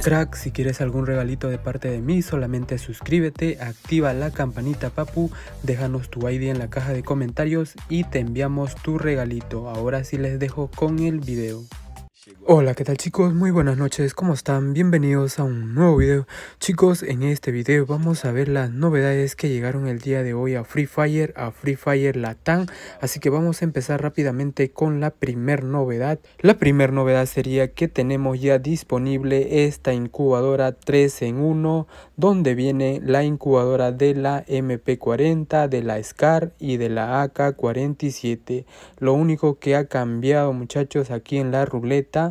Crack, si quieres algún regalito de parte de mí, solamente suscríbete, activa la campanita papu, déjanos tu ID en la caja de comentarios y te enviamos tu regalito. Ahora sí les dejo con el video. Hola, ¿qué tal chicos? Muy buenas noches, ¿cómo están? Bienvenidos a un nuevo video. Chicos, en este video vamos a ver las novedades que llegaron el día de hoy a Free Fire, a Free Fire Latam. Así que vamos a empezar rápidamente con la primer novedad. La primer novedad sería que tenemos ya disponible esta incubadora 3 en 1, donde viene la incubadora de la MP40, de la SCAR y de la AK47. Lo único que ha cambiado muchachos aquí en la ruleta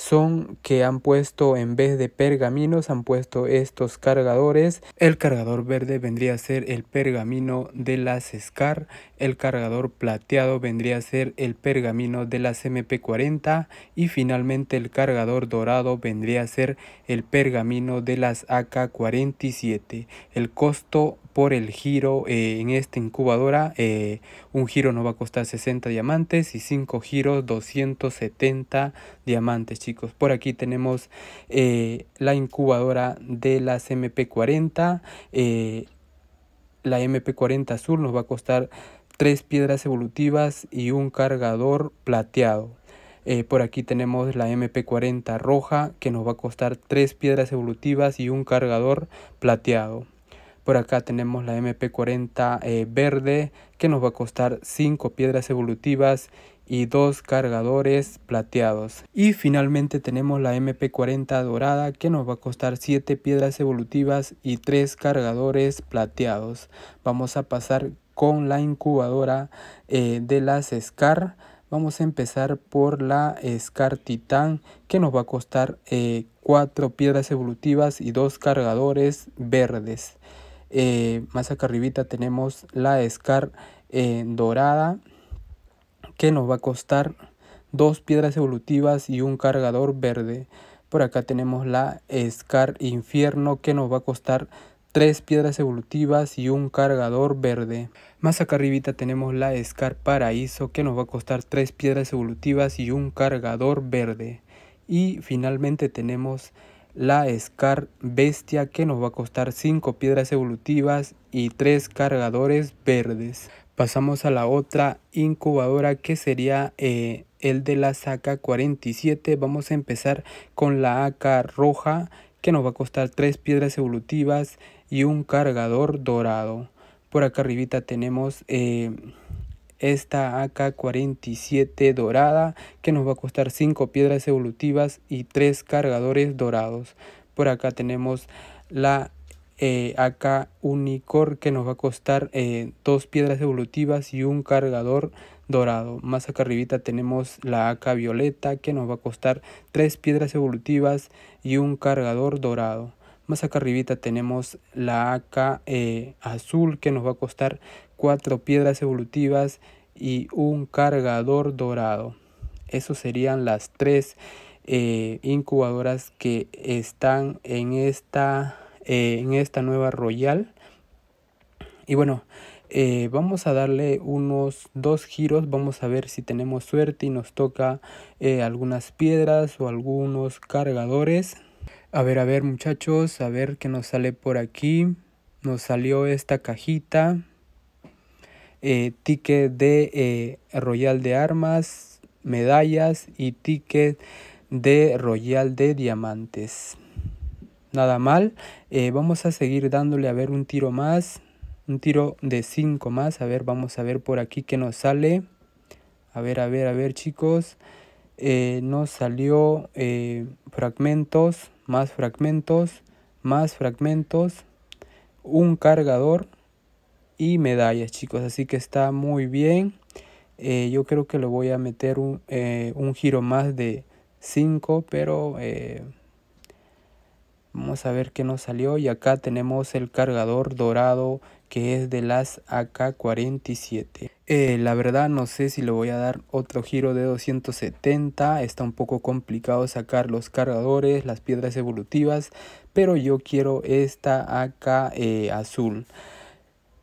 son que han puesto en vez de pergaminos, han puesto estos cargadores. El cargador verde vendría a ser el pergamino de las SCAR, el cargador plateado vendría a ser el pergamino de las MP40 y finalmente el cargador dorado vendría a ser el pergamino de las AK47. El costo por el giro eh, en esta incubadora eh, un giro no va a costar 60 diamantes y 5 giros 270 diamantes chicos por aquí tenemos eh, la incubadora de las MP40. Eh, la MP40 azul nos va a costar tres piedras evolutivas y un cargador plateado. Eh, por aquí tenemos la MP40 roja que nos va a costar tres piedras evolutivas y un cargador plateado. Por acá tenemos la MP40 verde que nos va a costar 5 piedras evolutivas y dos cargadores plateados. Y finalmente tenemos la MP40 dorada que nos va a costar 7 piedras evolutivas y 3 cargadores plateados. Vamos a pasar con la incubadora eh, de las SCAR. Vamos a empezar por la SCAR titán que nos va a costar 4 eh, piedras evolutivas y 2 cargadores verdes. Eh, más acá arribita tenemos la SCAR dorada que nos va a costar dos piedras evolutivas y un cargador verde. Por acá tenemos la Scar Infierno que nos va a costar tres piedras evolutivas y un cargador verde. Más acá arribita tenemos la Scar Paraíso que nos va a costar tres piedras evolutivas y un cargador verde. Y finalmente tenemos la Scar Bestia que nos va a costar cinco piedras evolutivas y tres cargadores verdes. Pasamos a la otra incubadora que sería eh, el de la ak 47. Vamos a empezar con la AK roja que nos va a costar 3 piedras evolutivas y un cargador dorado. Por acá arribita tenemos eh, esta AK-47 dorada que nos va a costar 5 piedras evolutivas y 3 cargadores dorados. Por acá tenemos la eh, acá que nos va a costar eh, dos piedras evolutivas y un cargador dorado. Más acá arribita tenemos la AK Violeta que nos va a costar tres piedras evolutivas y un cargador dorado. Más acá arribita tenemos la AK eh, Azul que nos va a costar cuatro piedras evolutivas y un cargador dorado. Esas serían las tres eh, incubadoras que están en esta eh, en esta nueva Royal. Y bueno, eh, vamos a darle unos dos giros, vamos a ver si tenemos suerte y nos toca eh, algunas piedras o algunos cargadores. A ver, a ver muchachos, a ver qué nos sale por aquí. Nos salió esta cajita. ticket de Royal de Armas, medallas y ticket de Royal de Diamantes nada mal. Eh, vamos a seguir dándole a ver un tiro más. Un tiro de 5 más. A ver, vamos a ver por aquí que nos sale. A ver, a ver, a ver chicos. Eh, nos salió eh, fragmentos, más fragmentos, más fragmentos. Un cargador y medallas chicos. Así que está muy bien. yo creo que le voy a meter un, un giro más de 5, pero... Vamos a ver qué nos salió y acá tenemos el cargador dorado que es de las AK-47. Eh, la verdad no sé si le voy a dar otro giro de 270, está un poco complicado sacar los cargadores, las piedras evolutivas, pero yo quiero esta AK eh, azul.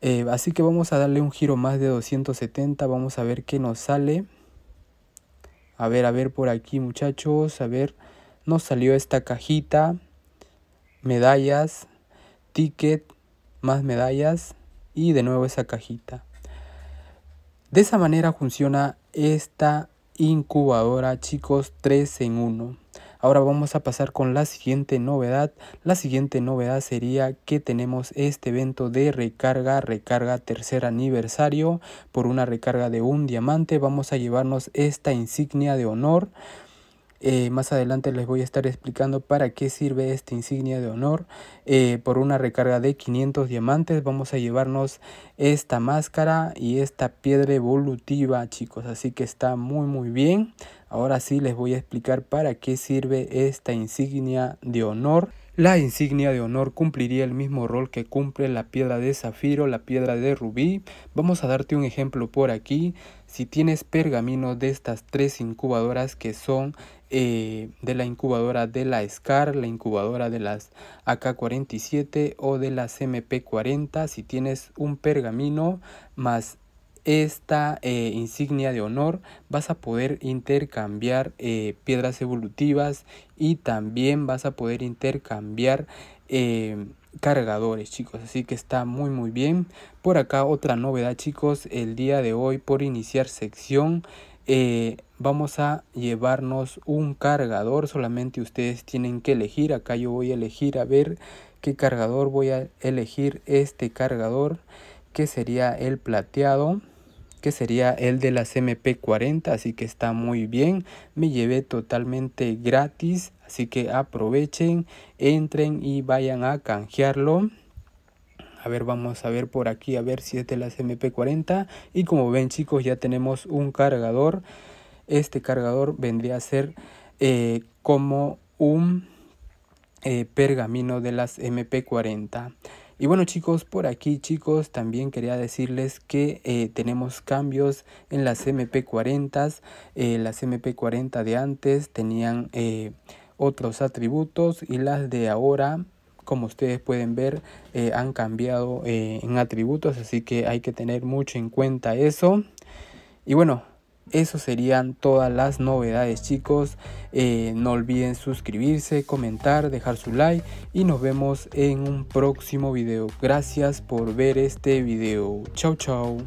Eh, así que vamos a darle un giro más de 270, vamos a ver qué nos sale. A ver, a ver por aquí muchachos, a ver, nos salió esta cajita medallas, ticket, más medallas y de nuevo esa cajita. De esa manera funciona esta incubadora, chicos, 3 en 1. Ahora vamos a pasar con la siguiente novedad. La siguiente novedad sería que tenemos este evento de recarga, recarga tercer aniversario. Por una recarga de un diamante vamos a llevarnos esta insignia de honor. Eh, más adelante les voy a estar explicando para qué sirve esta insignia de honor. Eh, por una recarga de 500 diamantes vamos a llevarnos esta máscara y esta piedra evolutiva chicos. Así que está muy muy bien. Ahora sí les voy a explicar para qué sirve esta insignia de honor. La insignia de honor cumpliría el mismo rol que cumple la piedra de zafiro, la piedra de rubí. Vamos a darte un ejemplo por aquí. Si tienes pergamino de estas tres incubadoras que son eh, de la incubadora de la SCAR, la incubadora de las AK-47 o de las MP-40, si tienes un pergamino más esta eh, insignia de honor vas a poder intercambiar eh, piedras evolutivas y también vas a poder intercambiar cargadores chicos así que está muy muy bien por acá otra novedad chicos el día de hoy por iniciar sección eh, vamos a llevarnos un cargador solamente ustedes tienen que elegir acá yo voy a elegir a ver qué cargador voy a elegir este cargador que sería el plateado que sería el de las MP40, así que está muy bien, me llevé totalmente gratis, así que aprovechen, entren y vayan a canjearlo. A ver, vamos a ver por aquí, a ver si es de las MP40. Y como ven chicos, ya tenemos un cargador. Este cargador vendría a ser eh, como un eh, pergamino de las MP40. Y bueno chicos, por aquí chicos también quería decirles que eh, tenemos cambios en las MP40s. Eh, las MP40 de antes tenían eh, otros atributos y las de ahora como ustedes pueden ver han cambiado en atributos así que hay que tener mucho en cuenta eso y bueno eso serían todas las novedades chicos. Eh, no olviden suscribirse, comentar, dejar su like y nos vemos en un próximo video. Gracias por ver este video. Chau chau.